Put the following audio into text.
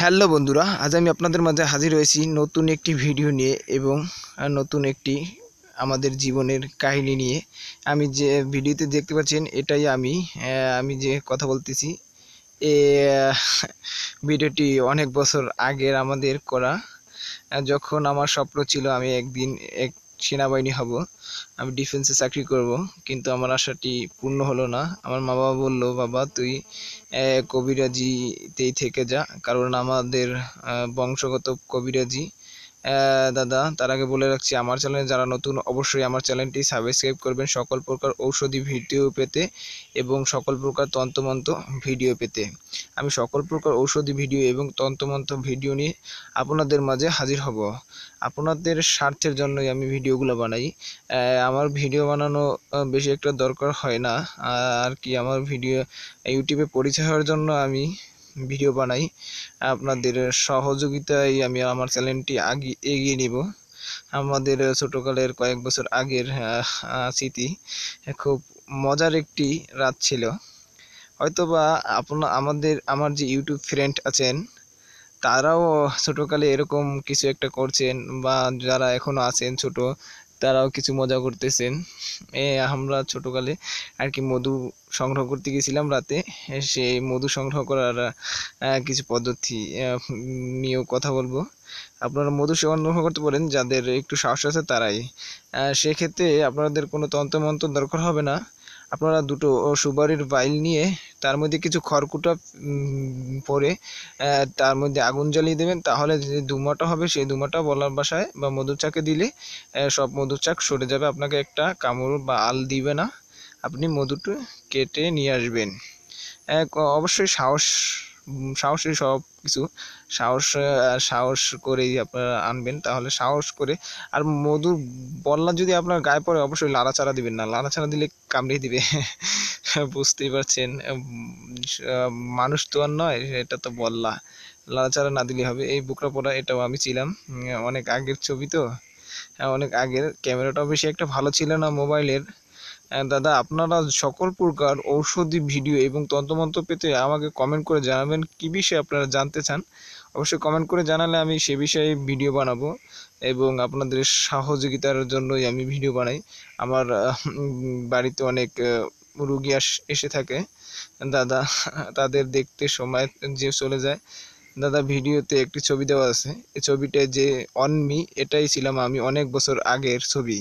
hello বন্ধুরা আজ আমি আপনাদের মাঝে হাজির হয়েছি নতুন একটি ভিডিও নিয়ে এবং নতুন একটি আমাদের জীবনের কাহিনী নিয়ে আমি যে ভিডিওতে দেখতে পাচ্ছেন এটাই আমি আমি যে কথা বলতেছি এ ভিডিওটি অনেক বছর আগের আমাদের করা যখন আমার স্বপ্ন ছিল আমি একদিন এক সেনাবাহিনী হব আমি ডিফেন্সে চাকরি করব কিন্তু আমার আশাটি পূর্ণ হলো না আমার মা বাবা বললো বাবা তুই কবিরাজিতেই থেকে যা কারণ আমাদের বংশগত কবিরাজি দাদা তার আগে বলে রাখছি আমার চ্যানেলে যারা নতুন অবশ্যই আমার চ্যানেলটি সাবস্ক্রাইব করবেন সকল প্রকার ঔষধি ভিডিও পেতে এবং সকল প্রকার তন্ত্রমন্ত্র ভিডিও পেতে আমি সকল প্রকার ঔষধি ভিডিও এবং তন্ত্রমন্ত্র ভিডিও নিয়ে আপনাদের মাঝে হাজির হব আপনাদের স্বার্থের জন্যই আমি ভিডিওগুলো বানাই আমার ভিডিও বানানো বেশি একটা দরকার হয় না আর কি আমার ভিডিও ইউটিউবে পরিচয় হওয়ার জন্য আমি ভিডিও বানাই আপনাদের সহযোগিতায় আমি আমার চ্যানেলটি আগে এগিয়ে নিব আমাদের ছোটোকালের কয়েক বছর আগের স্মৃতি খুব মজার একটি রাত ছিল হয়তোবা আপনা আমাদের আমার যে ইউটিউব ফ্রেন্ড আছেন তারাও ছোটোকালে এরকম কিছু একটা করছেন বা যারা এখনও আছেন ছোট তারাও কিছু মজা করতেছেন এ আমরা ছোটোকালে আর কি মধু সংগ্রহ করতে গেছিলাম রাতে সেই মধু সংগ্রহ করার কিছু পদ্ধতি নিয়েও কথা বলবো আপনারা মধু সংগ্রহ করতে পারেন যাদের একটু সাহস আছে তারাই সেক্ষেত্রে আপনাদের কোনো তন্ত্রমন্ত্র দরকার হবে না আপনারা দুটো সুবারির বাইল নিয়ে তার মধ্যে কিছু খড়কুটা পরে তার মধ্যে আগুন জ্বালিয়ে দেবেন তাহলে যে ধুমাটা হবে সেই ধুমাটা বলার বাসায় বা মধুচাকে দিলে সব মধুচাক সরে যাবে আপনাকে একটা কামড় বা আল দিবে না আপনি মধুটু কেটে নিয়ে আসবেন অবশ্যই সাহস সাহসী সব কিছু সাহস সাহস করেই আপনারা আনবেন তাহলে সাহস করে আর মধুর বল্লা যদি আপনার গায়ে পড়ে অবশ্যই লাড়াচাড়া দিবেন না লাড়াচাড়া দিলে কামড়ে দিবে বুঝতেই পারছেন মানুষ তো আর নয় এটা তো বললা লাচারা না দিলে হবে এই বুকরা পড়া এটাও আমি ছিলাম অনেক আগের ছবি তো হ্যাঁ, অনেক আগের ক্যামেরাটাও বেশি একটা ভালো ছিল না মোবাইলের হ্যাঁ, দাদা আপনারা সকল প্রকার ঔষধি ভিডিও এবং তন্ত্রমন্ত্র পেতে আমাকে কমেন্ট করে জানাবেন কি বিষয়ে আপনারা জানতে চান অবশ্যই কমেন্ট করে জানালে আমি সে বিষয়ে ভিডিও বানাবো এবং আপনাদের সহযোগিতার জন্যই আমি ভিডিও বানাই আমার বাড়িতে অনেক রুগী এসে থাকে দাদা তাদের দেখতে সময় যে চলে যায় দাদা ভিডিওতে একটি ছবি দেওয়া আছে এই ছবিটা যে অনমি এটাই ছিলাম আমি অনেক বছর আগের ছবি